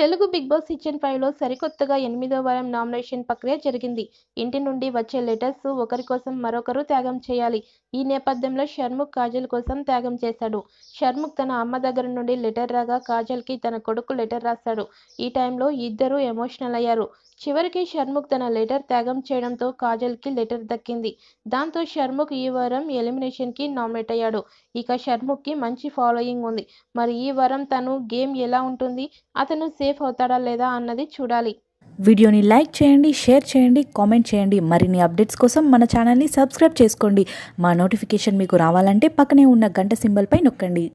Telugu big boss season లో సరికొత్తగా ఎనిమిదో వారం నామినేషన్ ప్రక్రియ జరిగింది ఇంటి నుండి వచ్చే లెటర్స్ ఒకరి కోసం మరొకరు త్యాగం చేయాలి ఈ నేపథ్యంలో షర్ముఖ్ కాజల్ కోసం త్యాగం చేశాడు షర్ముఖ్ తన అమ్మ దగ్గర నుండి లెటర్ రాగా కాజల్ కి తన కొడుకు లెటర్ రాశాడు ఈ టైంలో ఇద్దరు ఎమోషనల్ అయ్యారు చివరికి షర్ముఖ్ తన లెటర్ త్యాగం చేయడంతో కాజల్ కి లెటర్ దక్కింది దాంతో షర్ముఖ్ ఈ వారం ఎలిమినేషన్ కి నామినేట్ అయ్యాడు ఇక కి మంచి ఫాలోయింగ్ ఉంది మరి ఈ వారం తను గేమ్ ఎలా ఉంటుంది అతను సేఫ్ సేఫ్ అవుతాడా లేదా అన్నది చూడాలి వీడియోని లైక్ చేయండి షేర్ చేయండి కామెంట్ చేయండి మరిన్ని అప్డేట్స్ కోసం మన ఛానల్ని సబ్స్క్రైబ్ చేసుకోండి మా నోటిఫికేషన్ మీకు రావాలంటే పక్కనే ఉన్న గంట సింబల్పై నొక్కండి